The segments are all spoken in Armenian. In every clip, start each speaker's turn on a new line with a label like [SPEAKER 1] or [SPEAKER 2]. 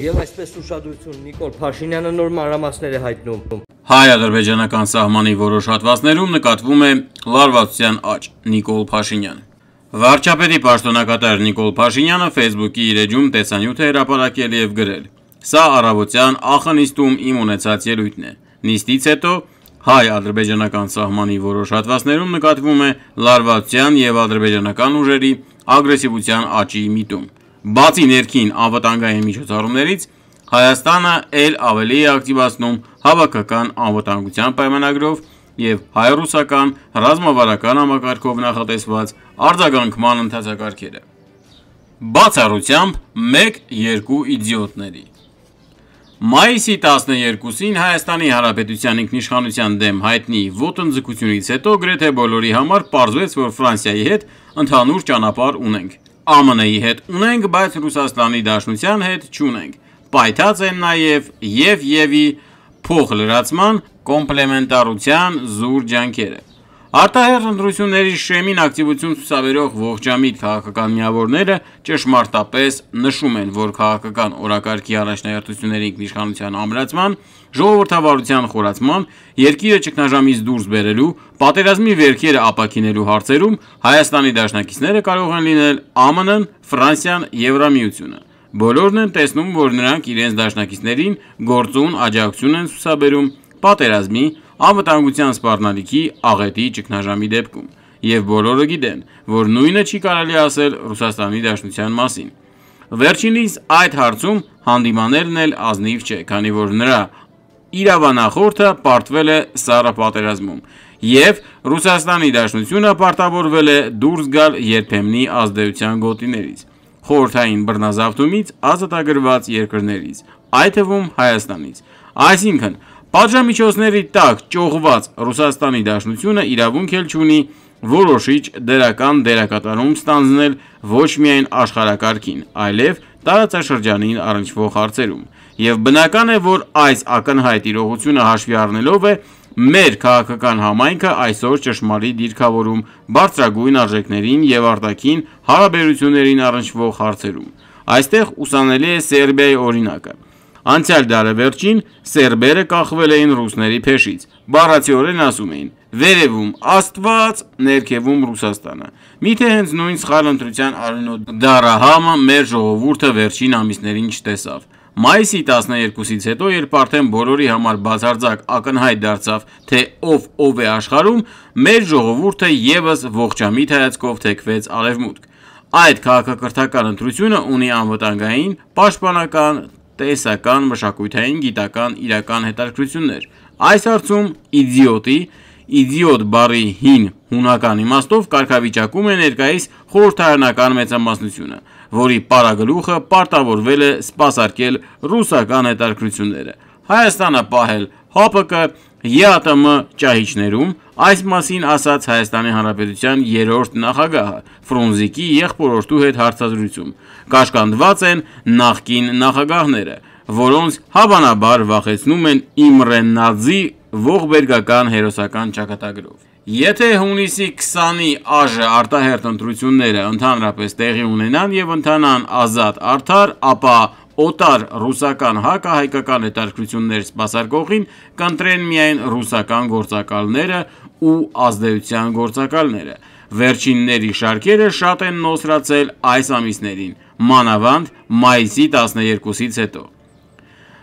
[SPEAKER 1] Եվ այսպես ուշադրություն Նիկոլ Փաշինյանը նոր մանրամասներ է հայտնում։ Հայ-ադրբեջանական սահմանի որոշ հատվածներում նկատվում է լարվածության աճ Նիկոլ Փաշինյանը։ Վարչապետի պաշտոնակատար Նիկոլ Փաշինյանը Facebook-ի իր էջում տեսանյութ է հրապարակել եւ գրել. «Սա առավոտյան ախնիստում իմ ունեցած ելույթն է»։ Նիստից հետո հայ-ադրբեջանական սահմանի որոշ հատվածներում նկատվում է լարվածության եւ ադրբեջանական ուժերի ագրեսիվության աճի միտում։ Բացի ներքին անվտանգային միջոցառումներից, Հայաստանը ել ավելի է ակտիվացնում հավաքական անվտանգության պայմանագրով և հայրուսական ռազմավարական համակարգով նախատեսված արձագանքման ընթացակարգերը։ Բացառությամբ 1-2 իդիոտների Մայիսի 12-ին Հայաստանի Հանրապետության ինքնիշխանության դեմ հայտնի ոտնձգությունից հետո գրեթե բոլորի համար պարզվեց, որ Ֆրանսիայի հետ ընդհանուր ճանապարհ ունենք։ ԱՄՆ-ի հետ ունենք, բայց Ռուսաստանի Դաշնության հետ չունենք։ Պայթած են նաև եւ եւի փոխլրացման կոմպլեմենտարության զուր ջանքերը։ Արտահեր ընտրությունների շեմին ակտիվություն ցուսաբերող ողջամիտ քաղաքական միավորները ճշմարտապես նշում են, որ քաղաքական օրակարգի առաջնահերթությունների ինքնիշխանության ամրացման, ժողովրդավարության խորացման, երկիրը ճգնաժամից դուրս բերելու, պատերազմի վերքերը ապաքինելու հարցերում Հայաստանի դաշնակիցները կարող են լինել ԱՄՆ-ն, Ֆրանսիան, Եվրամիությունը։ Բոլորն են տեսնում, որ նրանք իրենց դաշնակիցներին գործուն աջակցություն են ցուսաբերում պատերազմի անվտանգության սպառնալիքի աղետի ճգնաժամի դեպքում, եւ բոլորը գիտեն, որ նույնը չի կարելի ասել Ռուսաստանի Դաշնության մասին։ Վերջինիս այդ հարցում հանդիմանելն էլ ազնիվ չէ, քանի որ նրա իրավանախորդը պարտվել է Սառը պատերազմում եւ Ռուսաստանի Դաշնությունը պարտավորվել է դուրս գալ երբեմնի ազդեցության գոտիներից խորհրդային բռնազավթումից ազատագրված երկրներից այդ թվում Հայաստանից այսինքն Պատժամիջոցների տակ ճողված Ռուսաստանի Դաշնությունը իրավունք էլ չունի որոշիչ դրական դերակատարում ստանձնել ոչ միայն աշխարակարգին, այլև տարածաշրջանին առնչվող հարցերում։ Եվ բնական է, որ այս ակնհայտ իրողությունը հաշվի առնելով է մեր քաղաքական համայնքը այսօր ճշմարիտ դիրքավորում բարձրագույն արժեքներին և արտաքին հարաբերություններին առնչվող հարցերում։ Այստեղ ուսանելի է Սերբիայի օրինակը։ Անցյալ դարը վերջին սերբերը կախվել էին ռուսների փեշից։ Բառացիորեն ասում էին. «Վերևում Աստված, ներքևում Ռուսաստանը»։ Միթե հենց նույն սխալ ընտրության արյունոդարահամը մեր ժողովուրդը վերջին ամիսներին չտեսավ։ Մայիսի 12-ից հետո, երբ արդեն բոլորի համար բացարձակ ակնհայտ դարձավ, թե ով ով է աշխարհում, մեր ժողովուրդը ևս ողջամիտ հայացքով թեքվեց Արևմուտք։ Այդ քաղաքակրթական ընտրությունը ունի անվտանգային, պաշտպանական, տեսական, մշակութային, գիտական, իրական հետարկություններ։ Այս հարցում իդիոտի, իդիոտ բարի հին հունական իմաստով կարգավիճակում է ներկայիս խորհրդարանական մեծամասնությունը, որի պարագլուխը պարտավորվել է սպասարկել ռուսական հետարկությունները։ Հայաստանը պահել ՀԱՊԿ ԵԱՏՄ ճահիճներում այս մասին ասաց Հայաստանի Հանրապետության երրորդ նախագահը Ֆրունզիկի եղբորորդու հետ հարցազրույցում։ Կաշկանդված են նախկին նախագահները, որոնց հավանաբար վախեցնում են Իմրեննաձի ողբերգական հերոսական ճակատագրով։ Եթե հունիսի 20-ի ԱԺ արտահերտ ընտրությունները ընդհանրապես տեղի ունենան եւ ընթանան ազատ արդար, ապա օտար ռուսական հակահայկական հետաքրքրություններ սպասարկողին կընտրեն միայն ռուսական գործակալները ու ազդեցության գործակալները։ Վերջինների շարքերը շատ են նոսրացել այս ամիսներին, մանավանդ մայիսի 12-ից հետո։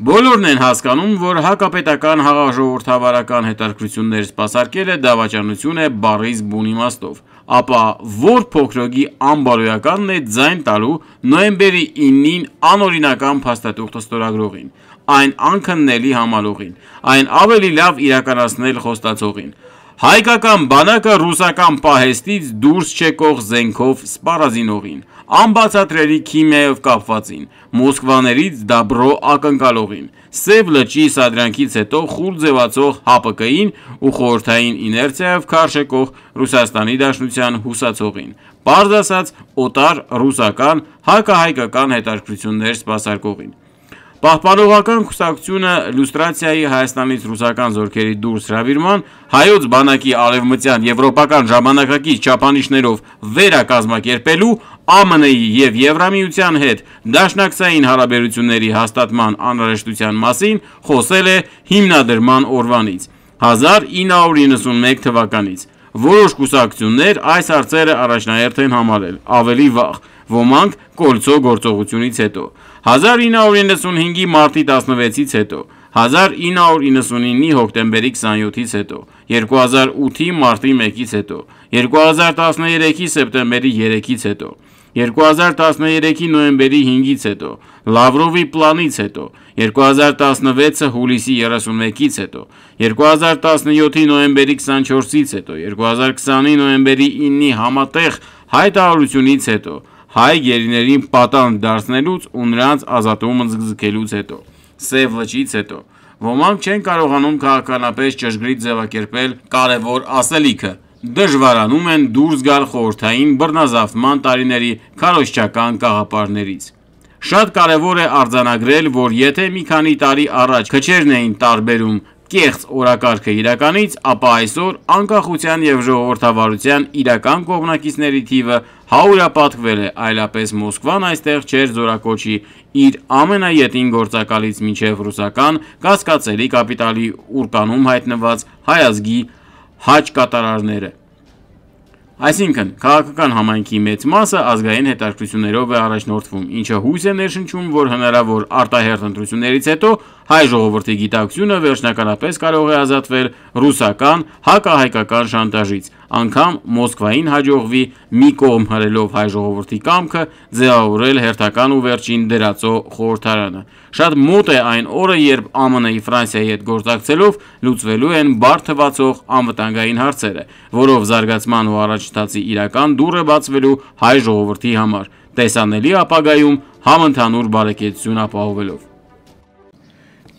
[SPEAKER 1] Բոլորն են հասկանում, որ հակապետական հաղաժողովրդավարական հետարկություններ սպասարկելը դավաճանություն է բարիս բուն իմաստով ապա որ փոքրոգի անբարոյականն է ձայն տալու նոյեմբերի 9-ին անօրինական փաստաթուղթը ստորագրողին, այն անքննելի համալողին, այն ավելի լավ իրականացնել խոստացողին, Հայկական բանակը ռուսական պահեստից դուրս չեկող զենքով սպառազինողին, անբացատրելի քիմիայով կապվածին, Մոսկվաներից Դաբրո ակնկալողին, Սև լճի սադրանքից հետո խուլ ձևացող ՀԱՊԿ-ին ու խորհրդային իներցիայով քարշեկող Ռուսաստանի Դաշնության հուսացողին, պարզ ասած՝ օտար ռուսական հակահայկական հետարկություններ սպասարկողին։ Պահպանողական կուսակցությունը լուստրացիայի Հայաստանից ռուսական զորքերի դուրս հրավիրման հայոց բանակի արևմտյան եվրոպական ժամանակակից չափանիշներով վերակազմակերպելու ԱՄՆ-ի եւ Եվրամիության հետ դաշնակցային հարաբերությունների հաստատման անհրաժեշտության մասին խոսել է հիմնադրման օրվանից 1991 թվականից որոշ կուսակցություններ այս հարցերը առաջնահերթ են համարել ավելի վաղ, ոմանք կոլցո գործողությունից հետո 1995-ի մարտի 16-ից հետո 1999-ի հոկտեմբերի 27-ից հետո, 2008-ի մարտի 1-ից հետո, 2013-ի սեպտեմբերի 3-ից հետո, 2013-ի նոյեմբերի 5-ից հետո, Լավրովի պլանից հետո, 2016-ը հուլիսի 31-ից հետո, 2017-ի նոյեմբերի 24-ից հետո, 2020-ի նոյեմբերի 9-ի համատեղ հայտարարությունից հետո, հայ գերիներին պատանդ դարձնելուց ու նրանց ազատումը ձգձգելուց հետո, Սև լճից հետո, ոմանք չեն կարողանում քաղաքականապես ճշգրիտ ձևակերպել կարևոր ասելիքը դժվարանում են դուրս գալ խորհրդային բռնազավթման տարիների քարոզչական կաղապարներից։ Շատ կարևոր է արձանագրել, որ եթե մի քանի տարի առաջ քչերն էին տարբերում կեղծ օրակարգը իրականից, ապա այսօր անկախության և ժողովրդավարության իրական կողմնակիցների թիվը հարյուրապատկվել է, այլապես Մոսկվան այստեղ չէր զորակոչի իր ամենաետին գործակալից մինչև ռուսական կասկածելի կապիտալի ուռկանում հայտնված հայազգի հաճ կատարարները։ Այսինքն, քաղաքական համայնքի մեծ մասը ազգային հետաքրքրություններով է առաջնորդվում, ինչը հույս է ներշնչում, որ հնարավոր արտահերթ ընտրություններից հետո հայ ժողովրդի գիտակցությունը վերջնականապես կարող է ազատվել ռուսական հակահայկական շանտաժից, անգամ Մոսկվային հաջողվի մի կողմ հրելով հայ ժողովրդի կամքը ձևավորել հերթական ու վերջին դերացո խորհրդարանը։ Շատ մոտ է այն օրը, երբ ԱՄՆ-ի Ֆրանսիայի հետ գործակցելով լուծվելու են բարձ թվացող անվտանգային հարցերը, որով զարգացման ու առաջընթացի իրական դուռը բացվելու հայ ժողովրդի համար, տեսանելի ապագայում համընդհանուր բարեկեցություն ապահովելով։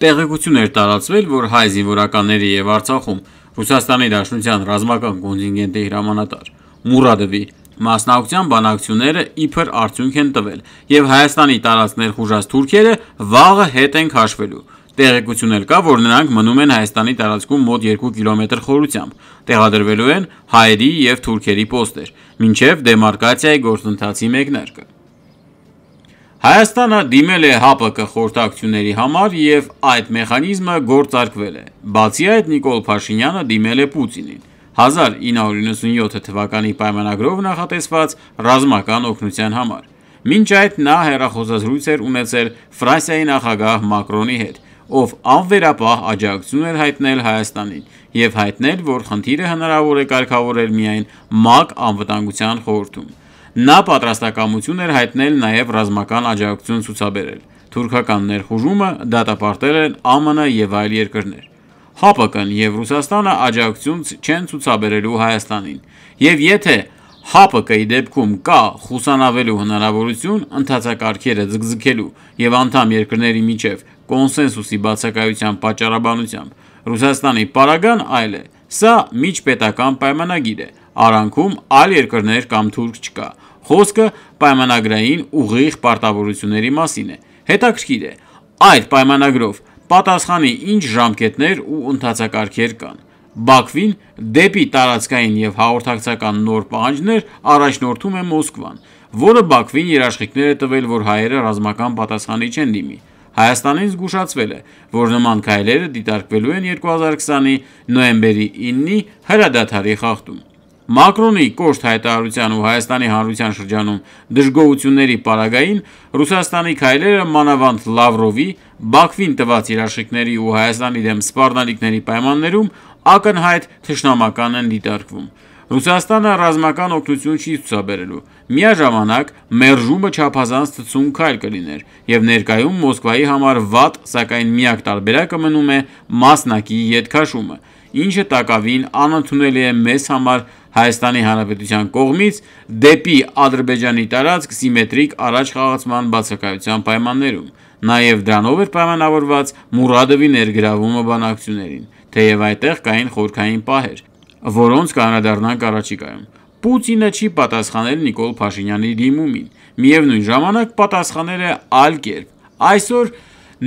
[SPEAKER 1] Տեղեկություն էր տարածվել, որ հայ զինվորականների եւ Արցախում Ռուսաստանի Դաշնության ռազմական կոնտինգենտի հրամանատար Մուրադովի Մասնակցության բանակցությունները իբր արդյունք են տվել, եւ Հայաստանի տարած ներխուժած թուրքերը վաղը հետ են քաշվելու։ Տեղեկություն էլ կա, որ նրանք մնում են Հայաստանի տարածքում մոտ 2 կիլոմետր խորությամբ։ Տեղադրվելու են հայերի եւ թուրքերի պոստեր, ինչեւ դեմարկացիայի գործընթացի մեկնարկը։ Հայաստանը դիմել է ՀԱՊԿ խորհրդակցությունների համար և այդ մեխանիզմը գործարկվել է: Բացի այդ, Նիկոլ Փաշինյանը դիմել է Պուտինին: 1997 թվականի պայմանագրով նախատեսված ռազմական օգնության համար: Մինչ այդ նա հեռախոսազրույց էր ունեցել Ֆրանսիայի նախագահ Մակրոնի հետ, ով անվերապահ աջակցություն էր հայտնել Հայաստանին և հայտնել, որ խնդիրը հնարավոր է կարգավորել միայն ՄԱԿ Անվտանգության խորհրդում: Նա պատրաստակամություն էր հայտնել նաև ռազմական աջակցություն ցուցաբերել։ Թուրքական ներխուժումը դատապարտել են ԱՄՆ եւ այլ երկրներ։ ՀԱՊԿ-ն եւ Ռուսաստանը աջակցություն չեն ցուցաբերելու Հայաստանին։ Եվ եթե ՀԱՊԿ-ի դեպքում կա խուսանավելու հնարավորություն ընդհանրակարգերը ձգձգելու եւ անդամ երկրների միջև կոնսենսուսի բացակայության պատճառաբանությամբ Ռուսաստանի պարագան այլ է։ Սա միջպետական պայմանագիր է, արանքում այլ երկրներ կամ թուրք չկա։ Խոսքը պայմանագրային ուղիղ պարտավորությունների մասին է։ Հետաքրքիր է, այդ պայմանագրով պատասխանի ինչ ժամկետներ ու ընթացակարգեր կան։ Բաքվին դեպի տարածքային եւ հաղորդակցական նոր պահանջներ առաջնորդում է Մոսկվան, որը Բաքվին երաշխիքներ է տվել, որ հայերը ռազմական պատասխանի չեն դիմի։ Հայաստանից զգուշացվել է, որ նման քայլերը դիտարկվելու են 2020-ի նոյեմբերի 9-ի հրադադարի խախտում։ Մակրոնի կոշտ հայտարարության ու Հայաստանի Հանրության շրջանում դժգոհությունների պարագային Ռուսաստանի քայլերը մանավանդ Լավրովի Բաքվին տված երաշխիքների ու Հայաստանի դեմ սպառնալիքների պայմաններում ակնհայտ թշնամական են դիտարկվում։ Ռուսաստանը ռազմական օգնություն չի ցուցաբերելու։ Միաժամանակ մերժումը չափազանց ծծուն քայլ կլիներ, եւ ներկայում Մոսկվայի համար վատ, սակայն միակ տարբերակը մնում է մասնակի յետքաշումը, ինչը տակավին անընդունելի է մեզ համար Հայաստանի Հանրապետության կողմից դեպի Ադրբեջանի տարածք սիմետրիկ առաջ խաղացման բացակայության պայմաններում։ Նաև դրանով էր պայմանավորված Մուրադովի ներգրավումը բանակցություններին, թեև այդտեղ կային խորքային պահեր, որոնց կանրադառնանք առաջիկայում։ Պուտինը չի պատասխանել Նիկոլ Փաշինյանի դիմումին։ Միևնույն ժամանակ պատասխանել է այլ կերպ։ Այսօր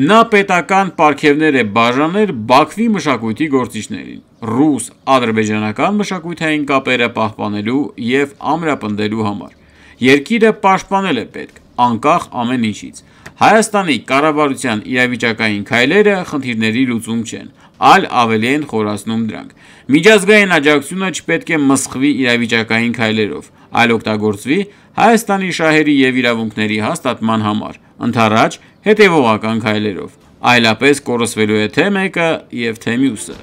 [SPEAKER 1] Նա պետական պարգևներ է բաժանել Բաքվի մշակույթի գործիչներին՝ ռուս, ադրբեջանական մշակութային կապերը պահպանելու և ամրապնդելու համար։ Երկիրը պաշտպանել է պետք, անկախ ամեն ինչից։ Հայաստանի կառավարության իրավիճակային քայլերը խնդիրների լուծում չեն, այլ ավելի են խորացնում դրանք։ Միջազգային աջակցությունը չպետք է մսխվի իրավիճակային քայլերով, այլ օգտագործվի Հայաստանի շահերի և իրավունքների հաստատման համար։ Ընդառաջ հետևողական քայլերով։ Այլապես կորսվելու է թե մեկը եւ թե մյուսը։